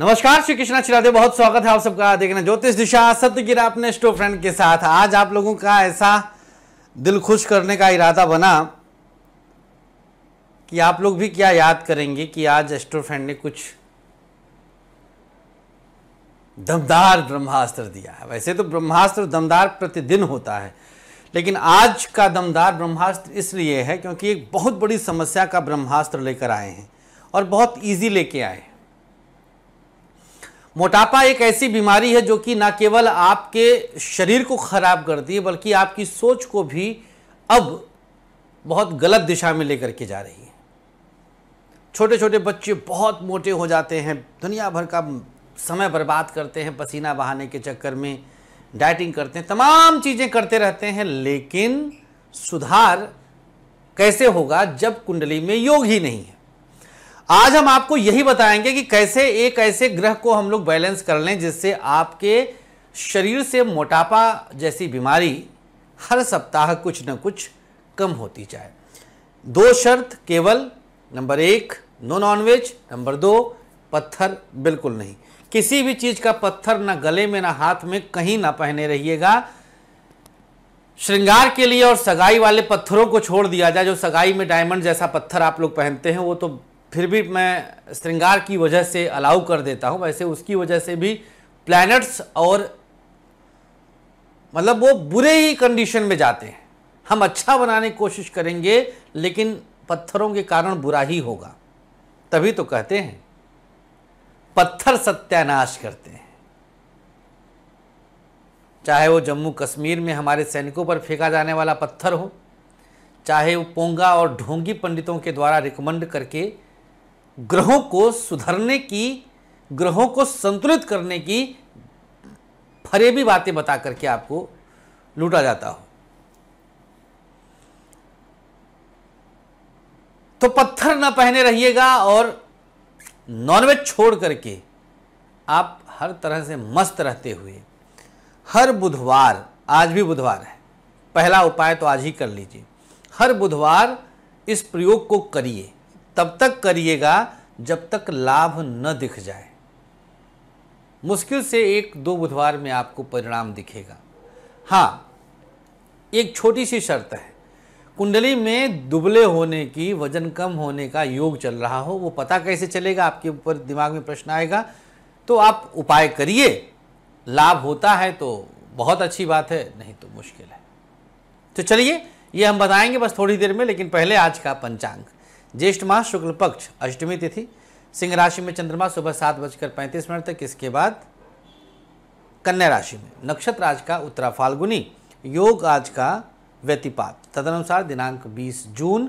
नमस्कार श्री कृष्णा चिरादे बहुत स्वागत है आप सबका देखना ज्योतिष दिशा सत्य गिरा अपने स्टो फ्रेंड के साथ आज आप लोगों का ऐसा दिल खुश करने का इरादा बना कि आप लोग भी क्या याद करेंगे कि आज स्टो फ्रेंड ने कुछ दमदार ब्रह्मास्त्र दिया है वैसे तो ब्रह्मास्त्र दमदार प्रतिदिन होता है लेकिन आज का दमदार ब्रह्मास्त्र इसलिए है क्योंकि एक बहुत बड़ी समस्या का ब्रह्मास्त्र लेकर आए हैं और बहुत ईजी लेके आए हैं मोटापा एक ऐसी बीमारी है जो कि ना केवल आपके शरीर को ख़राब करती है बल्कि आपकी सोच को भी अब बहुत गलत दिशा में लेकर के जा रही है छोटे छोटे बच्चे बहुत मोटे हो जाते हैं दुनिया भर का समय बर्बाद करते हैं पसीना बहाने के चक्कर में डाइटिंग करते हैं तमाम चीज़ें करते रहते हैं लेकिन सुधार कैसे होगा जब कुंडली में योग ही नहीं है आज हम आपको यही बताएंगे कि कैसे एक ऐसे ग्रह को हम लोग बैलेंस कर लें जिससे आपके शरीर से मोटापा जैसी बीमारी हर सप्ताह कुछ न कुछ कम होती जाए दो शर्त केवल नंबर एक नो नॉनवेज नंबर दो पत्थर बिल्कुल नहीं किसी भी चीज़ का पत्थर ना गले में ना हाथ में कहीं ना पहने रहिएगा श्रृंगार के लिए और सगाई वाले पत्थरों को छोड़ दिया जाए जो सगाई में डायमंड जैसा पत्थर आप लोग पहनते हैं वो तो फिर भी मैं श्रृंगार की वजह से अलाउ कर देता हूँ वैसे उसकी वजह से भी प्लैनेट्स और मतलब वो बुरे ही कंडीशन में जाते हैं हम अच्छा बनाने की कोशिश करेंगे लेकिन पत्थरों के कारण बुरा ही होगा तभी तो कहते हैं पत्थर सत्यानाश करते हैं चाहे वो जम्मू कश्मीर में हमारे सैनिकों पर फेंका जाने वाला पत्थर हो चाहे वो पोंगा और ढोंगी पंडितों के द्वारा रिकमेंड करके ग्रहों को सुधरने की ग्रहों को संतुलित करने की फरेबी बातें बता करके आपको लूटा जाता हो तो पत्थर ना पहने रहिएगा और नॉनवेज छोड़ करके आप हर तरह से मस्त रहते हुए हर बुधवार आज भी बुधवार है पहला उपाय तो आज ही कर लीजिए हर बुधवार इस प्रयोग को करिए तब तक करिएगा जब तक लाभ न दिख जाए मुश्किल से एक दो बुधवार में आपको परिणाम दिखेगा हाँ एक छोटी सी शर्त है कुंडली में दुबले होने की वजन कम होने का योग चल रहा हो वो पता कैसे चलेगा आपके ऊपर दिमाग में प्रश्न आएगा तो आप उपाय करिए लाभ होता है तो बहुत अच्छी बात है नहीं तो मुश्किल है तो चलिए ये हम बताएंगे बस थोड़ी देर में लेकिन पहले आज का पंचांग ज्येष्ठ माह शुक्ल पक्ष अष्टमी तिथि सिंह राशि में चंद्रमा सुबह सात बजकर पैंतीस मिनट तक इसके बाद कन्या राशि में नक्षत्र आज का उत्तरा फाल्गुनी योग आज का व्यतिपात तदनुसार दिनांक 20 जून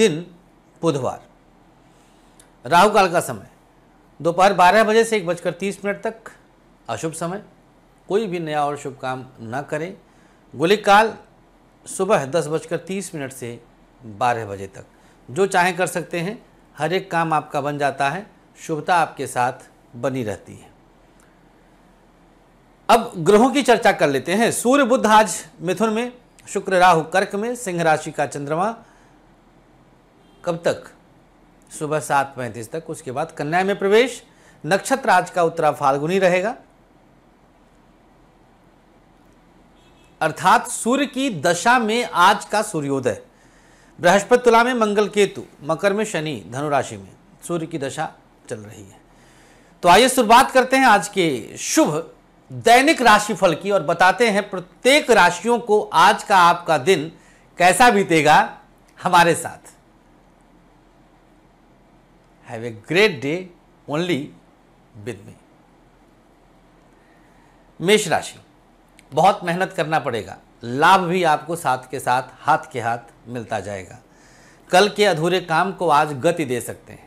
दिन बुधवार राहु काल का समय दोपहर बारह बजे से एक बजकर तीस मिनट तक अशुभ समय कोई भी नया और शुभ काम न करें काल सुबह दस बजकर तीस मिनट से बारह बजे तक जो चाहें कर सकते हैं हर एक काम आपका बन जाता है शुभता आपके साथ बनी रहती है अब ग्रहों की चर्चा कर लेते हैं सूर्य बुद्ध आज मिथुन में शुक्र राहु कर्क में सिंह राशि का चंद्रमा कब तक सुबह सात पैंतीस तक उसके बाद कन्या में प्रवेश नक्षत्र आज का उत्तरा फाल्गुनी रहेगा अर्थात सूर्य की दशा में आज का सूर्योदय बृहस्पति तुला में मंगल केतु मकर में शनि धनुराशि में सूर्य की दशा चल रही है तो आइए शुरुआत करते हैं आज के शुभ दैनिक राशिफल की और बताते हैं प्रत्येक राशियों को आज का आपका दिन कैसा बीतेगा हमारे साथ have a great day only with me मेष राशि बहुत मेहनत करना पड़ेगा लाभ भी आपको साथ के साथ हाथ के हाथ मिलता जाएगा कल के अधूरे काम को आज गति दे सकते हैं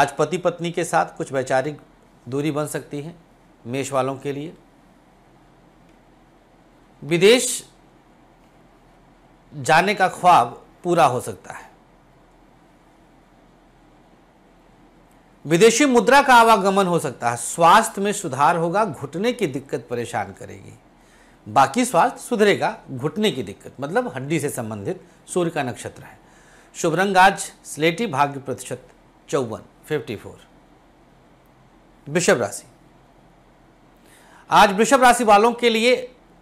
आज पति पत्नी के साथ कुछ वैचारिक दूरी बन सकती है मेष वालों के लिए विदेश जाने का ख्वाब पूरा हो सकता है विदेशी मुद्रा का आवागमन हो सकता है स्वास्थ्य में सुधार होगा घुटने की दिक्कत परेशान करेगी बाकी स्वास्थ्य सुधरेगा घुटने की दिक्कत मतलब हड्डी से संबंधित सूर्य का नक्षत्र है शुभ रंग आज स्लेटी भाग्य प्रतिशत चौवन फिफ्टी फोर वृषभ राशि आज वृषभ राशि वालों के लिए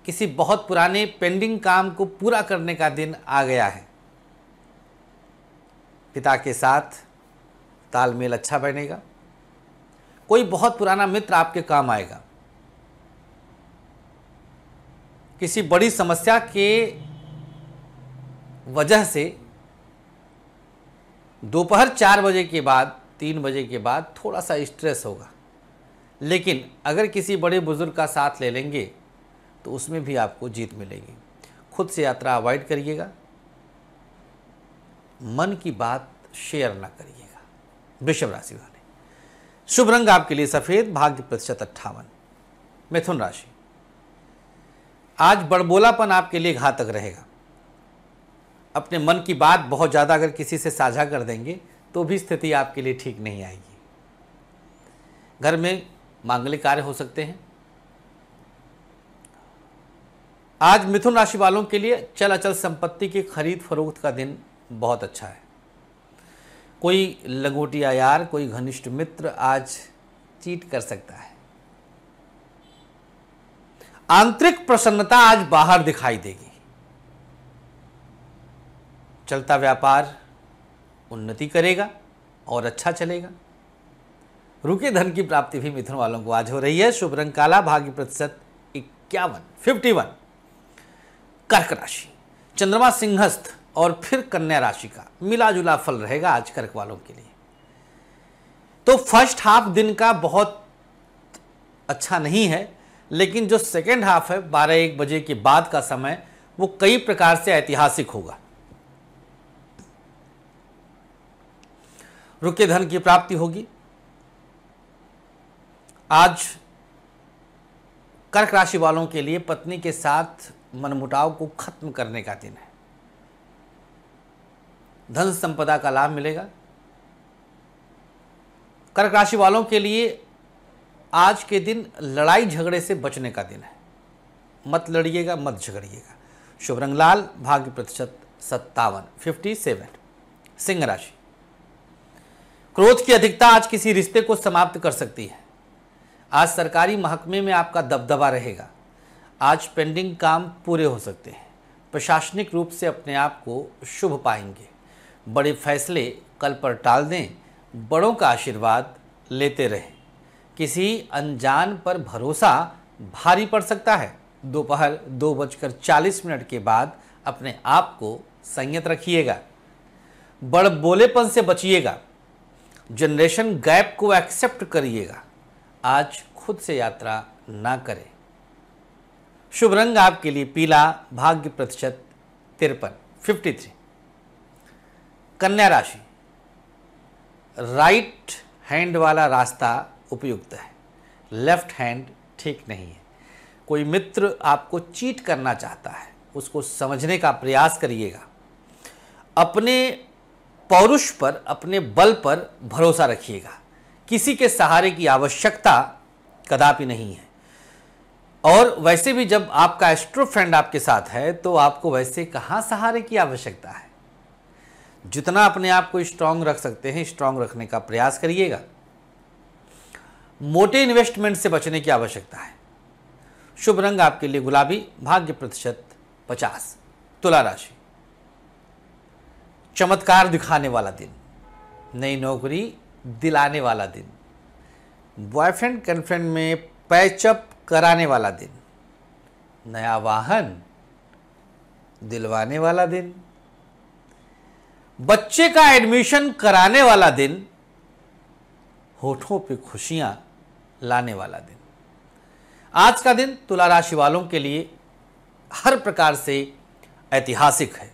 किसी बहुत पुराने पेंडिंग काम को पूरा करने का दिन आ गया है पिता के साथ तालमेल अच्छा बनेगा कोई बहुत पुराना मित्र आपके काम आएगा किसी बड़ी समस्या के वजह से दोपहर चार बजे के बाद तीन बजे के बाद थोड़ा सा स्ट्रेस होगा लेकिन अगर किसी बड़े बुज़ुर्ग का साथ ले लेंगे तो उसमें भी आपको जीत मिलेगी खुद से यात्रा अवॉइड करिएगा मन की बात शेयर ना करिएगा वृषभ राशि वाले शुभ रंग आपके लिए सफ़ेद भाग्य प्रतिशत अट्ठावन मिथुन राशि आज बड़बोलापन आपके लिए घातक रहेगा अपने मन की बात बहुत ज़्यादा अगर किसी से साझा कर देंगे तो भी स्थिति आपके लिए ठीक नहीं आएगी घर में मांगलिक कार्य हो सकते हैं आज मिथुन राशि वालों के लिए चल अचल संपत्ति की खरीद फरोख्त का दिन बहुत अच्छा है कोई लंगोटिया यार कोई घनिष्ठ मित्र आज चीट कर सकता है आंतरिक प्रसन्नता आज बाहर दिखाई देगी चलता व्यापार उन्नति करेगा और अच्छा चलेगा रुके धन की प्राप्ति भी मिथुन वालों को आज हो रही है शुभ रंग काला भाग्य प्रतिशत इक्यावन फिफ्टी वन कर्क राशि चंद्रमा सिंहस्थ और फिर कन्या राशि का मिला जुला फल रहेगा आज कर्क वालों के लिए तो फर्स्ट हाफ दिन का बहुत अच्छा नहीं है लेकिन जो सेकेंड हाफ है बारह एक बजे के बाद का समय वो कई प्रकार से ऐतिहासिक होगा रुके धन की प्राप्ति होगी आज कर्क राशि वालों के लिए पत्नी के साथ मनमुटाव को खत्म करने का दिन है धन संपदा का लाभ मिलेगा कर्क राशि वालों के लिए आज के दिन लड़ाई झगड़े से बचने का दिन है मत लड़िएगा मत झगड़िएगा शुभ रंग लाल भाग्य प्रतिशत सत्तावन फिफ्टी सेवन सिंह राशि क्रोध की अधिकता आज किसी रिश्ते को समाप्त कर सकती है आज सरकारी महकमे में आपका दबदबा रहेगा आज पेंडिंग काम पूरे हो सकते हैं प्रशासनिक रूप से अपने आप को शुभ पाएंगे बड़े फैसले कल पर टाल दें बड़ों का आशीर्वाद लेते रहें किसी अनजान पर भरोसा भारी पड़ सकता है दोपहर दो, बजकर चालीस मिनट के बाद अपने आप को संयत रखिएगा बड़ बोलेपन से बचिएगा जनरेशन गैप को एक्सेप्ट करिएगा आज खुद से यात्रा ना करें शुभ रंग आपके लिए पीला भाग्य प्रतिशत तिरपन फिफ्टी थ्री कन्या राशि राइट हैंड वाला रास्ता उपयुक्त है लेफ्ट हैंड ठीक नहीं है कोई मित्र आपको चीट करना चाहता है उसको समझने का प्रयास करिएगा अपने पौरुष पर अपने बल पर भरोसा रखिएगा किसी के सहारे की आवश्यकता कदापि नहीं है और वैसे भी जब आपका एस्ट्रो फ्रेंड आपके साथ है तो आपको वैसे कहाँ सहारे की आवश्यकता है जितना अपने आप को स्ट्रांग रख सकते हैं स्ट्रांग रखने का प्रयास करिएगा मोटे इन्वेस्टमेंट से बचने की आवश्यकता है शुभ रंग आपके लिए गुलाबी भाग्य प्रतिशत पचास तुला राशि चमत्कार दिखाने वाला दिन नई नौकरी दिलाने वाला दिन बॉयफ्रेंड गर्लफ्रेंड में पैचअप कराने वाला दिन नया वाहन दिलवाने वाला दिन बच्चे का एडमिशन कराने वाला दिन होठों पे खुशियां लाने वाला दिन आज का दिन तुला राशि वालों के लिए हर प्रकार से ऐतिहासिक है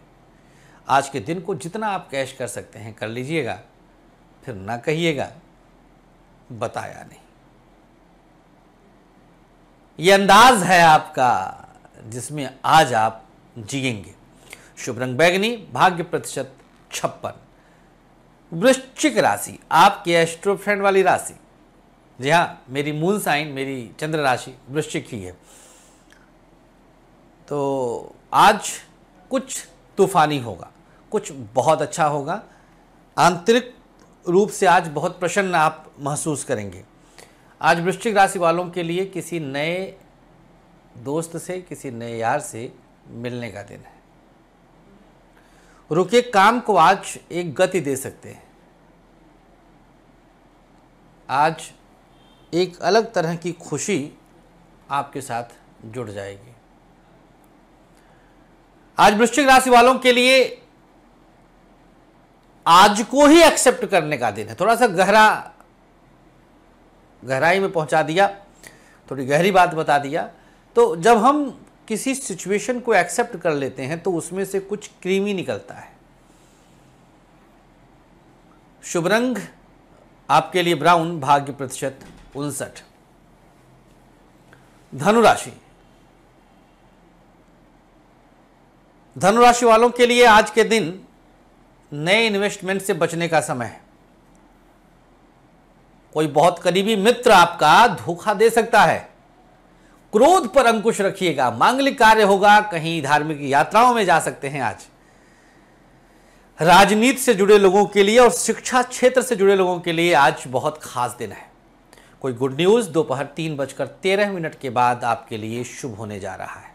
आज के दिन को जितना आप कैश कर सकते हैं कर लीजिएगा फिर ना कहिएगा बताया नहीं ये अंदाज है आपका जिसमें आज आप जिएंगे शुभ रंग बैगनी भाग्य प्रतिशत छप्पन वृश्चिक राशि आपकी एस्ट्रो फ्रेंड वाली राशि जी हाँ मेरी मूल साइन मेरी चंद्र राशि वृश्चिक ही है तो आज कुछ तूफानी होगा कुछ बहुत अच्छा होगा आंतरिक रूप से आज बहुत प्रसन्न आप महसूस करेंगे आज वृश्चिक राशि वालों के लिए किसी नए दोस्त से किसी नए यार से मिलने का दिन है रुके काम को आज एक गति दे सकते हैं आज एक अलग तरह की खुशी आपके साथ जुड़ जाएगी आज वृश्चिक राशि वालों के लिए आज को ही एक्सेप्ट करने का दिन है थोड़ा सा गहरा गहराई में पहुंचा दिया थोड़ी गहरी बात बता दिया तो जब हम किसी सिचुएशन को एक्सेप्ट कर लेते हैं तो उसमें से कुछ क्रीमी निकलता है शुभ रंग आपके लिए ब्राउन भाग्य प्रतिशत उनसठ धनुराशि धनुराशि वालों के लिए आज के दिन नए इन्वेस्टमेंट से बचने का समय है कोई बहुत करीबी मित्र आपका धोखा दे सकता है क्रोध पर अंकुश रखिएगा मांगलिक कार्य होगा कहीं धार्मिक यात्राओं में जा सकते हैं आज राजनीति से जुड़े लोगों के लिए और शिक्षा क्षेत्र से जुड़े लोगों के लिए आज बहुत खास दिन है कोई गुड न्यूज़ दोपहर तीन बजकर तेरह मिनट के बाद आपके लिए शुभ होने जा रहा है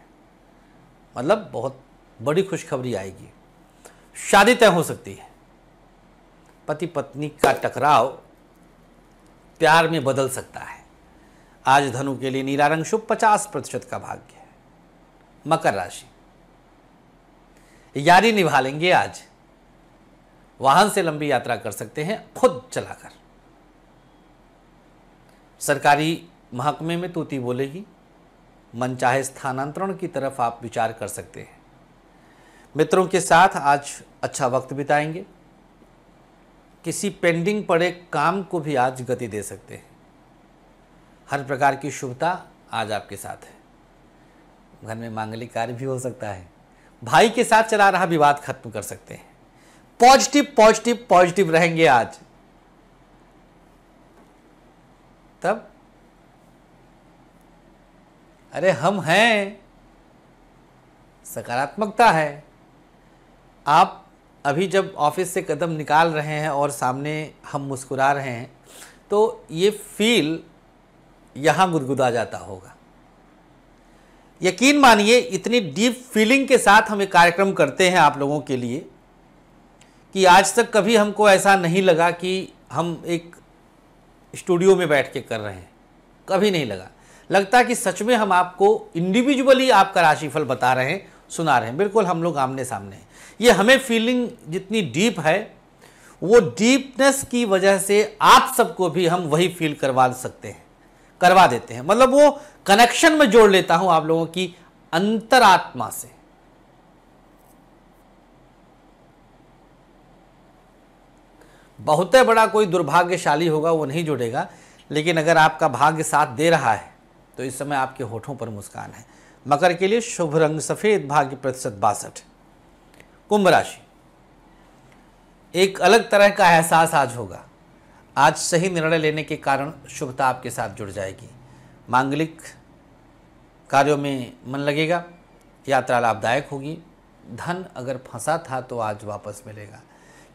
मतलब बहुत बड़ी खुशखबरी आएगी शादी तय हो सकती है पति पत्नी का टकराव प्यार में बदल सकता है आज धनु के लिए नीला रंग शुभ पचास प्रतिशत का भाग्य है मकर राशि यारी निभा लेंगे आज वाहन से लंबी यात्रा कर सकते हैं खुद चलाकर सरकारी महकमे में तोती बोलेगी मन चाहे स्थानांतरण की तरफ आप विचार कर सकते हैं मित्रों के साथ आज अच्छा वक्त बिताएंगे किसी पेंडिंग पड़े काम को भी आज गति दे सकते हैं हर प्रकार की शुभता आज आपके साथ है घर में मांगलिक कार्य भी हो सकता है भाई के साथ चला रहा विवाद खत्म कर सकते हैं पॉजिटिव पॉजिटिव पॉजिटिव रहेंगे आज तब अरे हम हैं सकारात्मकता है आप अभी जब ऑफिस से कदम निकाल रहे हैं और सामने हम मुस्कुरा रहे हैं तो ये फील यहाँ गुदगुदा जाता होगा यकीन मानिए इतनी डीप फीलिंग के साथ हम एक कार्यक्रम करते हैं आप लोगों के लिए कि आज तक कभी हमको ऐसा नहीं लगा कि हम एक स्टूडियो में बैठ के कर रहे हैं कभी नहीं लगा लगता कि सच में हम आपको इंडिविजुअली आपका राशिफल बता रहे हैं सुना रहे हैं बिल्कुल हम लोग आमने सामने हैं ये हमें फीलिंग जितनी डीप है वो डीपनेस की वजह से आप सबको भी हम वही फील करवा सकते हैं करवा देते हैं मतलब वो कनेक्शन में जोड़ लेता हूँ आप लोगों की अंतरात्मा से बहुत बड़ा कोई दुर्भाग्यशाली होगा वो नहीं जुड़ेगा लेकिन अगर आपका भाग्य साथ दे रहा है तो इस समय आपके होठों पर मुस्कान है मकर के लिए शुभ रंग सफ़ेद भाग्य प्रतिशत बासठ कुंभ राशि एक अलग तरह का एहसास आज होगा आज सही निर्णय लेने के कारण शुभता आपके साथ जुड़ जाएगी मांगलिक कार्यों में मन लगेगा यात्रा लाभदायक होगी धन अगर फंसा था तो आज वापस मिलेगा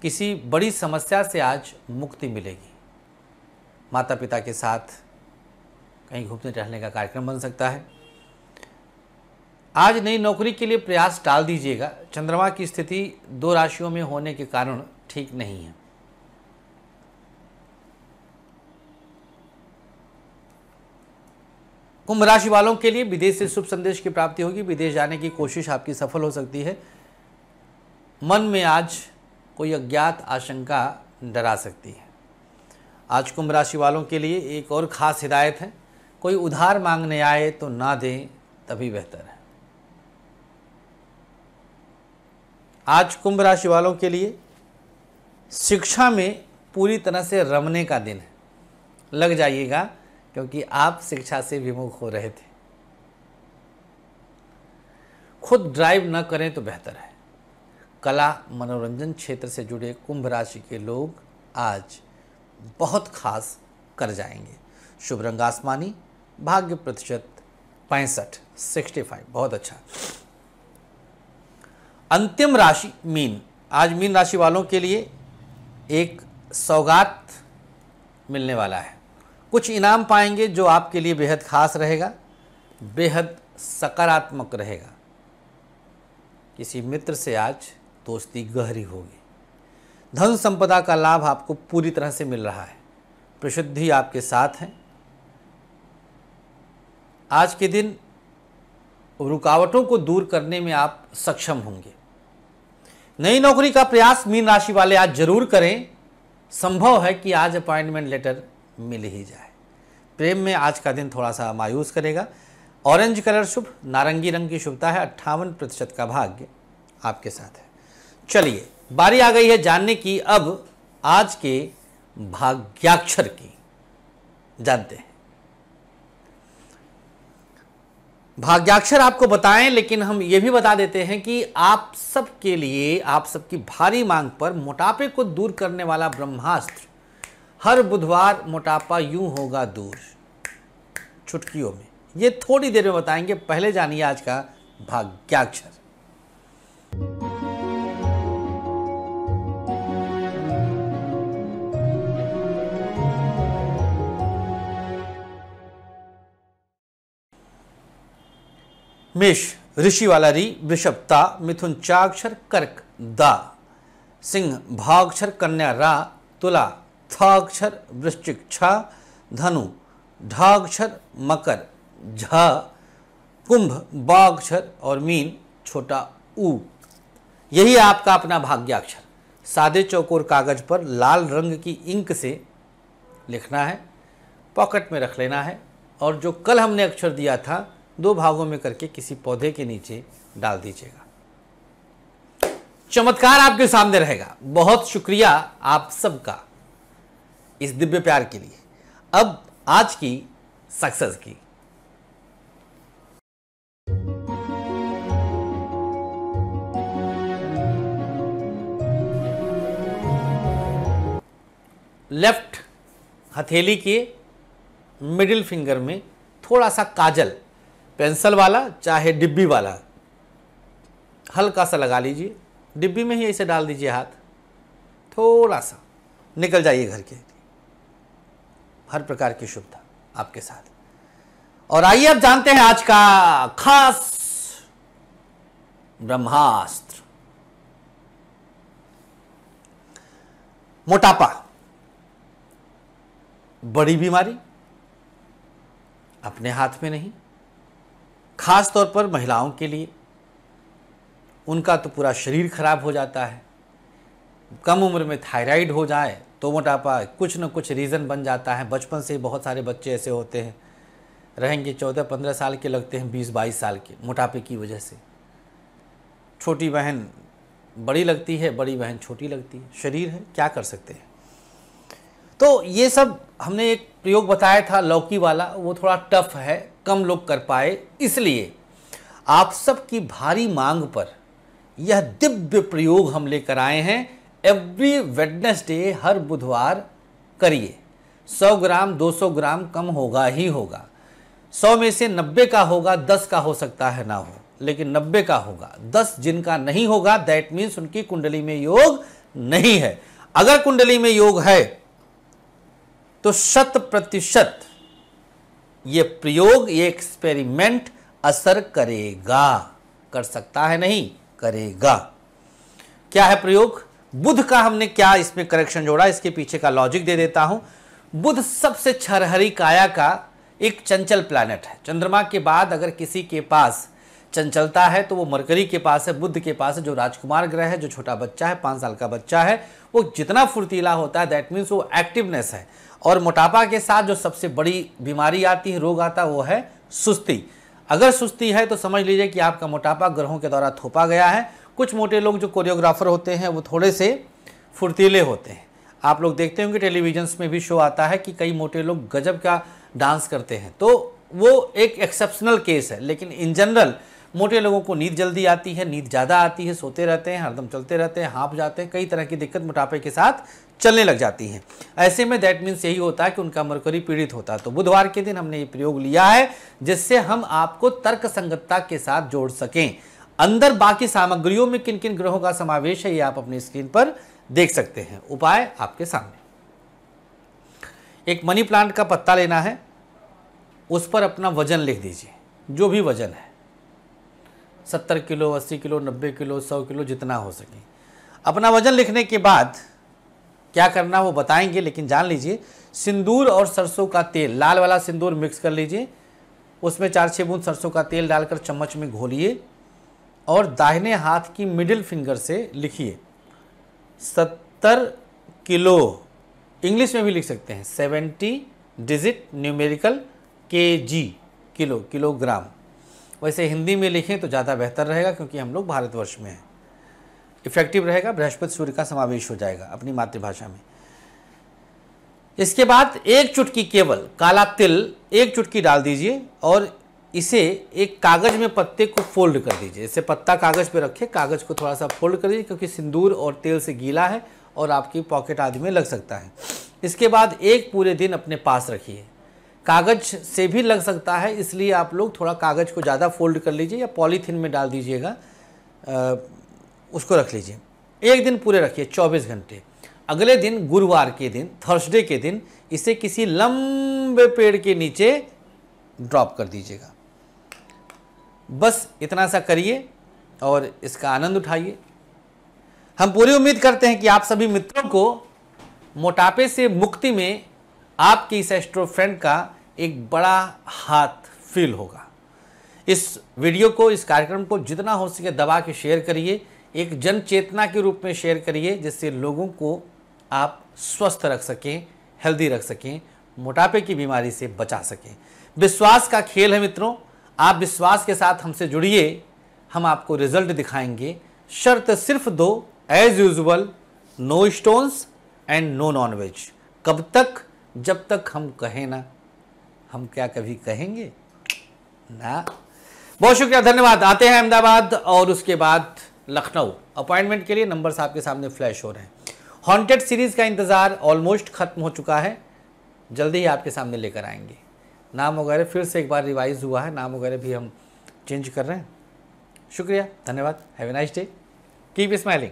किसी बड़ी समस्या से आज मुक्ति मिलेगी माता पिता के साथ कहीं घूमने टहलने का कार्यक्रम बन सकता है आज नई नौकरी के लिए प्रयास टाल दीजिएगा चंद्रमा की स्थिति दो राशियों में होने के कारण ठीक नहीं है कुंभ राशि वालों के लिए विदेश से शुभ संदेश की प्राप्ति होगी विदेश जाने की कोशिश आपकी सफल हो सकती है मन में आज कोई अज्ञात आशंका डरा सकती है आज कुंभ राशि वालों के लिए एक और ख़ास हिदायत है कोई उधार मांगने आए तो ना दें तभी बेहतर है आज कुंभ राशि वालों के लिए शिक्षा में पूरी तरह से रमने का दिन है लग जाइएगा क्योंकि आप शिक्षा से विमुख हो रहे थे खुद ड्राइव न करें तो बेहतर है कला मनोरंजन क्षेत्र से जुड़े कुंभ राशि के लोग आज बहुत खास कर जाएंगे शुभ रंग आसमानी भाग्य प्रतिशत पैंसठ सिक्सटी फाइव बहुत अच्छा अंतिम राशि मीन आज मीन राशि वालों के लिए एक सौगात मिलने वाला है कुछ इनाम पाएंगे जो आपके लिए बेहद खास रहेगा बेहद सकारात्मक रहेगा किसी मित्र से आज दोस्ती तो गहरी होगी धन संपदा का लाभ आपको पूरी तरह से मिल रहा है प्रसिद्धि आपके साथ है आज के दिन रुकावटों को दूर करने में आप सक्षम होंगे नई नौकरी का प्रयास मीन राशि वाले आज जरूर करें संभव है कि आज अपॉइंटमेंट लेटर मिल ही जाए प्रेम में आज का दिन थोड़ा सा मायूस करेगा ऑरेंज कलर शुभ नारंगी रंग की शुभता है अट्ठावन प्रतिशत का भाग्य आपके साथ है चलिए बारी आ गई है जानने की अब आज के भाग्याक्षर की जानते हैं भाग्याक्षर आपको बताएं लेकिन हम ये भी बता देते हैं कि आप सबके लिए आप सबकी भारी मांग पर मोटापे को दूर करने वाला ब्रह्मास्त्र हर बुधवार मोटापा यूं होगा दूर चुटकियों में ये थोड़ी देर में बताएंगे पहले जानिए आज का भाग्याक्षर मेष ऋषि वाला री वृषभ ता मिथुन चाक्षर कर्क दा सिंह भाक्षर कन्या रा तुला थाक्षर वृश्चिक छा धनु ढाक्षर मकर झा कुंभ बाक्षर और मीन छोटा ऊ यही आपका अपना भाग्याक्षर सादे चौकोर कागज पर लाल रंग की इंक से लिखना है पॉकेट में रख लेना है और जो कल हमने अक्षर दिया था दो भागों में करके किसी पौधे के नीचे डाल दीजिएगा चमत्कार आपके सामने रहेगा बहुत शुक्रिया आप सबका इस दिव्य प्यार के लिए अब आज की सक्सेस की लेफ्ट हथेली के मिडिल फिंगर में थोड़ा सा काजल पेंसिल वाला चाहे डिब्बी वाला हल्का सा लगा लीजिए डिब्बी में ही ऐसे डाल दीजिए हाथ थोड़ा सा निकल जाइए घर के हर प्रकार की शुभता आपके साथ और आइए आप जानते हैं आज का खास ब्रह्मास्त्र मोटापा बड़ी बीमारी अपने हाथ में नहीं ख़ास तौर पर महिलाओं के लिए उनका तो पूरा शरीर खराब हो जाता है कम उम्र में थायराइड हो जाए तो मोटापा कुछ न कुछ रीज़न बन जाता है बचपन से ही बहुत सारे बच्चे ऐसे होते हैं रहेंगे चौदह पंद्रह साल के लगते हैं बीस बाईस साल के मोटापे की वजह से छोटी बहन बड़ी लगती है बड़ी बहन छोटी लगती है शरीर है क्या कर सकते हैं तो ये सब हमने एक प्रयोग बताया था लौकी वाला वो थोड़ा टफ है कम लोग कर पाए इसलिए आप सब की भारी मांग पर यह दिव्य प्रयोग हम लेकर आए हैं एवरी वेडनेसडे हर बुधवार करिए 100 ग्राम 200 ग्राम कम होगा ही होगा 100 में से 90 का होगा 10 का हो सकता है ना हो लेकिन 90 का होगा 10 जिनका नहीं होगा दैट मीन्स उनकी कुंडली में योग नहीं है अगर कुंडली में योग है तो शत प्रतिशत ये प्रयोग ये एक्सपेरिमेंट असर करेगा कर सकता है नहीं करेगा क्या है प्रयोग बुध का हमने क्या इसमें करेक्शन जोड़ा इसके पीछे का लॉजिक दे देता हूं बुध सबसे छरहरी काया का एक चंचल प्लैनेट है चंद्रमा के बाद अगर किसी के पास चंचलता है तो वो मरकरी के पास है बुद्ध के पास है जो राजकुमार ग्रह है जो छोटा बच्चा है पाँच साल का बच्चा है वो जितना फुर्तीला होता है दैट मीन्स वो एक्टिवनेस है और मोटापा के साथ जो सबसे बड़ी बीमारी आती है रोग आता वो है सुस्ती अगर सुस्ती है तो समझ लीजिए कि आपका मोटापा ग्रहों के द्वारा थोपा गया है कुछ मोटे लोग जो कोरियोग्राफर होते हैं वो थोड़े से फुर्तीले होते हैं आप लोग देखते होंगे टेलीविजन्स में भी शो आता है कि कई मोटे लोग गजब का डांस करते हैं तो वो एक एक्सेप्शनल केस है लेकिन इन जनरल मोटे लोगों को नींद जल्दी आती है नींद ज़्यादा आती है सोते रहते हैं हरदम चलते रहते हैं हाँप जाते हैं कई तरह की दिक्कत मोटापे के साथ चलने लग जाती हैं ऐसे में दैट मीन्स यही होता है कि उनका मरकरी पीड़ित होता है तो बुधवार के दिन हमने ये प्रयोग लिया है जिससे हम आपको तर्क संगतता के साथ जोड़ सकें अंदर बाकी सामग्रियों में किन किन ग्रहों का समावेश है ये आप अपनी स्क्रीन पर देख सकते हैं उपाय आपके सामने एक मनी प्लांट का पत्ता लेना है उस पर अपना वजन लिख दीजिए जो भी वजन है सत्तर किलो अस्सी किलो नब्बे किलो सौ किलो जितना हो सके अपना वजन लिखने के बाद क्या करना वो बताएंगे लेकिन जान लीजिए सिंदूर और सरसों का तेल लाल वाला सिंदूर मिक्स कर लीजिए उसमें चार छः बूंद सरसों का तेल डालकर चम्मच में घोलिए और दाहिने हाथ की मिडिल फिंगर से लिखिए सत्तर किलो इंग्लिश में भी लिख सकते हैं सेवेंटी डिजिट न्यूमेरिकल के जी किलो किलोग्राम वैसे हिंदी में लिखें तो ज़्यादा बेहतर रहेगा क्योंकि हम लोग भारतवर्ष में हैं इफेक्टिव रहेगा बृहस्पति सूर्य का समावेश हो जाएगा अपनी मातृभाषा में इसके बाद एक चुटकी केवल काला तिल एक चुटकी डाल दीजिए और इसे एक कागज़ में पत्ते को फोल्ड कर दीजिए इसे पत्ता कागज़ पर रखिए कागज़ को थोड़ा सा फोल्ड कर दीजिए क्योंकि सिंदूर और तेल से गीला है और आपकी पॉकेट आदि में लग सकता है इसके बाद एक पूरे दिन अपने पास रखिए कागज से भी लग सकता है इसलिए आप लोग थोड़ा कागज़ को ज़्यादा फोल्ड कर लीजिए या पॉलीथीन में डाल दीजिएगा उसको रख लीजिए एक दिन पूरे रखिए 24 घंटे अगले दिन गुरुवार के दिन थर्सडे के दिन इसे किसी लंबे पेड़ के नीचे ड्रॉप कर दीजिएगा बस इतना सा करिए और इसका आनंद उठाइए हम पूरी उम्मीद करते हैं कि आप सभी मित्रों को मोटापे से मुक्ति में आपके इस एस्ट्रो फ्रेंड का एक बड़ा हाथ फील होगा इस वीडियो को इस कार्यक्रम को जितना हो सके दबा के शेयर करिए एक जन चेतना के रूप में शेयर करिए जिससे लोगों को आप स्वस्थ रख सकें हेल्दी रख सकें मोटापे की बीमारी से बचा सकें विश्वास का खेल है मित्रों आप विश्वास के साथ हमसे जुड़िए हम आपको रिजल्ट दिखाएंगे शर्त सिर्फ दो as usual no stones and no ways कब तक जब तक हम कहें ना हम क्या कभी कहेंगे ना बहुत शुक्रिया धन्यवाद आते हैं अहमदाबाद और उसके बाद लखनऊ अपॉइंटमेंट के लिए नंबर्स आपके सामने फ्लैश हो रहे हैं हॉन्टेड सीरीज़ का इंतज़ार ऑलमोस्ट ख़त्म हो चुका है जल्दी ही आपके सामने लेकर आएंगे नाम वगैरह फिर से एक बार रिवाइज़ हुआ है नाम वगैरह भी हम चेंज कर रहे हैं शुक्रिया धन्यवाद have a nice day keep smiling